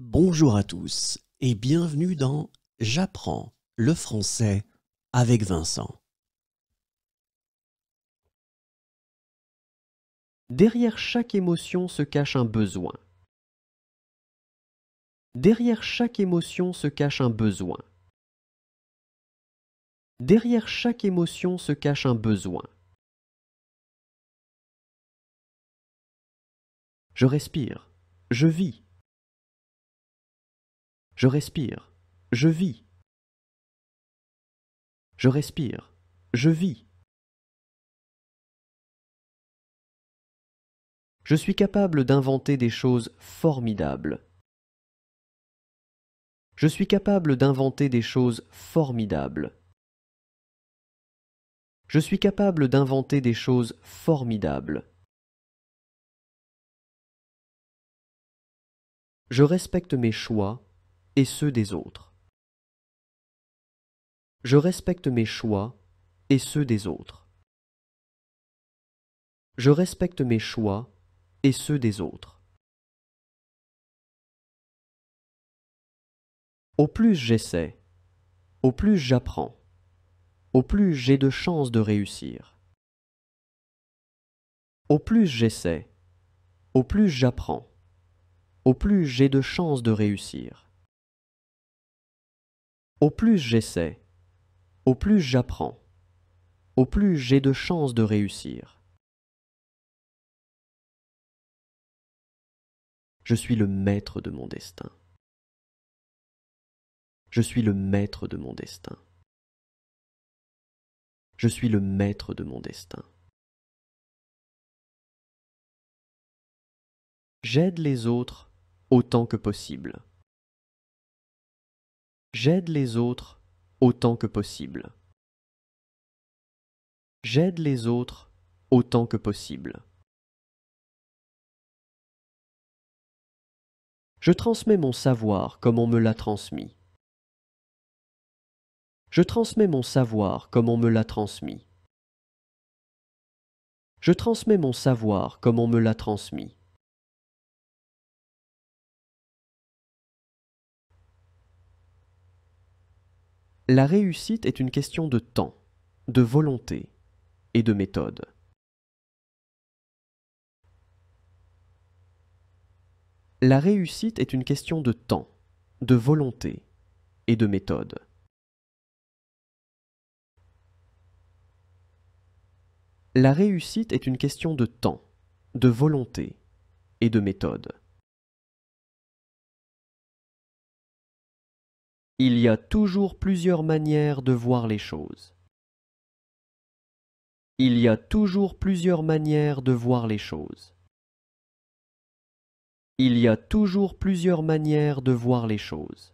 Bonjour à tous et bienvenue dans J'apprends le français avec Vincent. Derrière chaque émotion se cache un besoin. Derrière chaque émotion se cache un besoin. Derrière chaque émotion se cache un besoin. Je respire. Je vis. Je respire. Je vis. Je respire. Je vis. Je suis capable d'inventer des choses formidables. Je suis capable d'inventer des choses formidables. Je suis capable d'inventer des choses formidables. Je respecte mes choix et ceux des autres. Je respecte mes choix et ceux des autres. Je respecte mes choix et ceux des autres. Au plus j'essaie, au plus j'apprends, au plus j'ai de chances de réussir. Au plus j'essaie, au plus j'apprends, au plus j'ai de chances de réussir. Au plus j'essaie, au plus j'apprends, au plus j'ai de chances de réussir. Je suis le maître de mon destin. Je suis le maître de mon destin. Je suis le maître de mon destin. J'aide les autres autant que possible. J'aide les autres autant que possible. J'aide les autres autant que possible. Je transmets mon savoir comme on me l'a transmis. Je transmets mon savoir comme on me l'a transmis. Je transmets mon savoir comme on me l'a transmis. La réussite est une question de temps, de volonté et de méthode. La réussite est une question de temps, de volonté et de méthode. La réussite est une question de temps, de volonté et de méthode. Il y a toujours plusieurs manières de voir les choses. Il y a toujours plusieurs manières de voir les choses. Il y a toujours plusieurs manières de voir les choses.